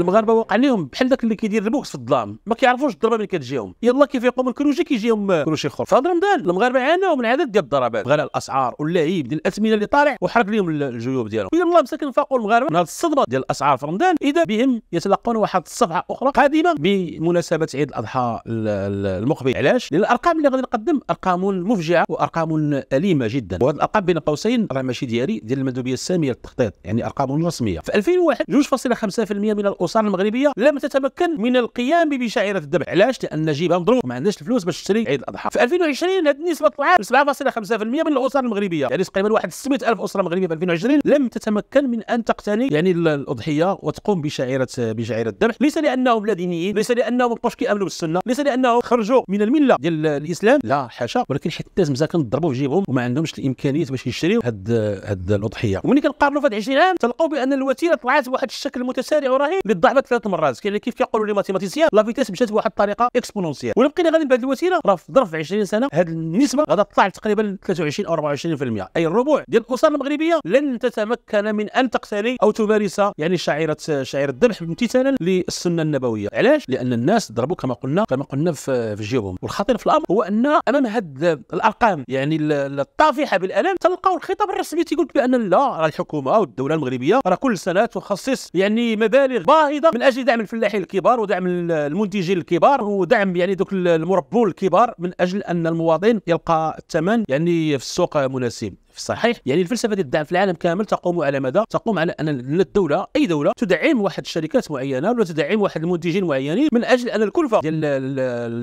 المغاربه واقع لهم بحال داك اللي كيدير البوكس في الظلام ما كيعرفوش الضربه من كتجيهم يلا كيفيقوا من كروشي كيجيهم آه، كروشي اخر في رمضان المغاربه عانوا من عدد ديال الضربات غلاء الاسعار واللعيب ديال الاثمنه اللي طالع وحرق لهم الجيوب ديالهم يلا مساكن فاقوا المغاربه من هذه الصدمه ديال الاسعار في رمضان اذا بهم يتلقون واحد الصفعه اخرى قادمه بمناسبه عيد الاضحى المقبل علاش لان الارقام اللي غادي نقدم ارقام مفجعه وارقام اليمه جدا وهذه الارقام بين قوسين راه ماشي ديالي ديال المندوبيه الساميه للتخطيط يعني ارقام رسميه في 2001 2.5% من الاسر المغربيه لم تتمكن من القيام بشعيره الذبح علاش لان جيبها مضروب ما عندهاش الفلوس باش تشري عيد الاضحى في 2020 هذه النسبه طلعت 7.5% من الاسر المغربيه يعني تقريبا واحد 600 الف اسره مغربيه في 2020 لم تتمكن من ان تقتني يعني الاضحيه وتقوم بشعيره بشعيره الذبح ليس لانهم لا دينيين ليس لانهم مابقاوش كيامنوا بالسنه ليس لانهم خرجوا من المله ديال الاسلام لا حاشا ولكن حتى مزال ضربوا في جيبهم وما عندهمش الامكانيات باش يشريوا هاد هاد الاضحيه وملي كنقارنوا في هاد 20 عام تلقاو بان الوتيره طلعت بواحد الشكل متسارع ورهيب بالضعف ثلاث مرات كيف كيقولوا لي ماتيماتيسيان لا فيتيس مشات بواحد الطريقه اكسبونونسيال ولا بقينا غادي بهذه الوسيله راه في ظرف 20 سنه هذه النسبه غادي تطلع تقريبا 23 او 24% اي الربع ديال الاسر المغربيه لن تتمكن من ان تقتني او تمارس يعني شعيره شعيره الذبح امتثالا للسنه النبويه علاش لان الناس ضربوا كما قلنا كما قلنا في جيوبهم والخطير في الامر هو ان امام هاد الارقام يعني الطافحه بالالم تلقاو الخطاب الرسمي تيقول بان لا راه الحكومه والدوله المغربيه راه كل سنه تخصص يعني مبالغ ناهضه من اجل دعم الفلاحين الكبار ودعم المنتجين الكبار ودعم يعني دوك المربون الكبار من اجل ان المواطن يلقى الثمن يعني في السوق مناسب في الصحيح يعني الفلسفه ديال الدعم في العالم كامل تقوم على ماذا تقوم على ان الدوله اي دوله تدعم واحد الشركات معينه ولا تدعم واحد المنتجين معينين من اجل ان الكلفه ديال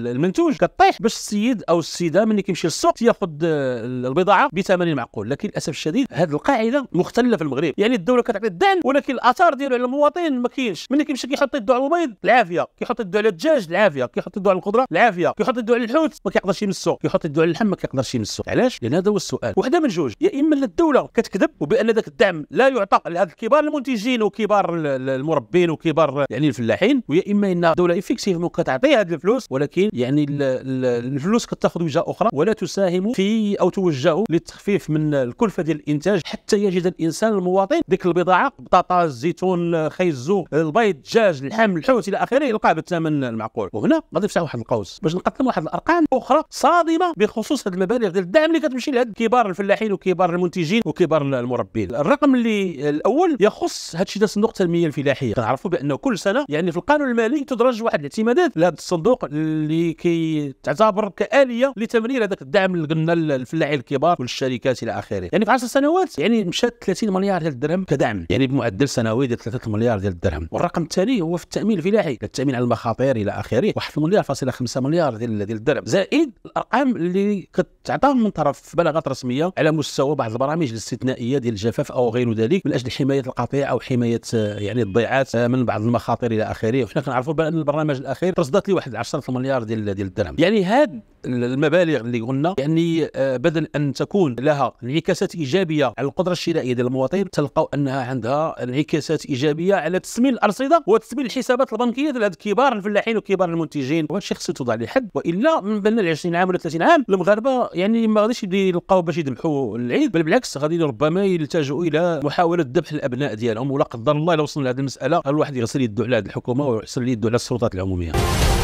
المنتوج كطيح باش السيد او السيده ملي كيمشي للسوق ياخذ البضاعه بثمن معقول لكن للاسف الشديد هذه القاعده مختله في المغرب يعني الدوله كتعطي الدعم ولكن الاثار ديالو على المواطن ما كاينش ملي كيمشي كيحط يدو على البيض العافيه كيحط يدو على الدجاج العافيه كيحط يدو على الخضره العافيه كيحط يدو على الحوت ما كيقدرش يمسو كيحط يدو على اللحم ما كيقدرش يمسو علاش لان هذا هو السؤال وحده من جوج يا اما الدوله كتكذب وبان ذاك الدعم لا يعطى لهذ الكبار المنتجين وكبار المربين وكبار يعني الفلاحين ويا اما ان الدوله ايفيكتيفمون كتعطي هذه الفلوس ولكن يعني الفلوس كتاخذ وجهه اخرى ولا تساهم في او توجه للتخفيف من الكلفه ديال الانتاج حتى يجد الانسان المواطن ديك البضاعه بطاطا الزيتون خيزو البيض الدجاج اللحم الحوت الى اخره يلقاه بالثمن المعقول وهنا غادي نفتح واحد القوس باش نقدم واحد الارقام اخرى صادمه بخصوص هذه المبالغ ديال الدعم اللي كتمشي لهاد الكبار الفلاحين وكبار كبار المنتجين وكبار المربين الرقم اللي الاول يخص هذا الشيء صندوق التنميه الفلاحيه كنعرفوا بانه كل سنه يعني في القانون المالي تدرج واحد الاعتمادات لهذا الصندوق اللي كي تعتبر كاليه لتمرير هذاك الدعم اللي قلنا للفلاحين الكبار والشركات الى اخره يعني في 10 سنوات يعني مشات 30 مليار ديال الدرهم كدعم يعني بمعدل سنوي ديال 3 مليار ديال الدرهم والرقم الثاني هو في التامين الفلاحي التامين على المخاطر الى اخره 1 مليار فاصله 5 مليار ديال ديال الدرهم زائد الارقام اللي كتعطى من طرف بلاغات رسميه على مستوى مستوى بعض البرامج الاستثنائيه ديال الجفاف او غير ذلك من اجل حمايه القطيع او حمايه آه، يعني الضيعات آه، من بعض المخاطر الى اخره وحنا كنعرفوا بان البرنامج الاخير رصدت لي واحد 10 مليار ديال ديال الدرهم يعني هذا المبالغ اللي قلنا يعني آه، بدل ان تكون لها انعكاسات ايجابيه على القدره الشرائيه ديال المواطن تلقاو انها عندها انعكاسات ايجابيه على تسميل الارصده وتسميل الحسابات البنكيه ديال هاد كبار الفلاحين وكبار المنتجين وهذا الشيء خصو توضع لحد حد والا من بين 20 عام ولا 30 عام المغاربه يعني ما غاديش يلقاو باش يذبحوا العيد بل بالعكس غادي ربما يلتجؤوا الى محاوله ذبح الابناء ديالهم ولا قدر الله لو وصلنا لهذه المساله الواحد يغسل يده على هذه الحكومه ويغسل يده على السلطات العموميه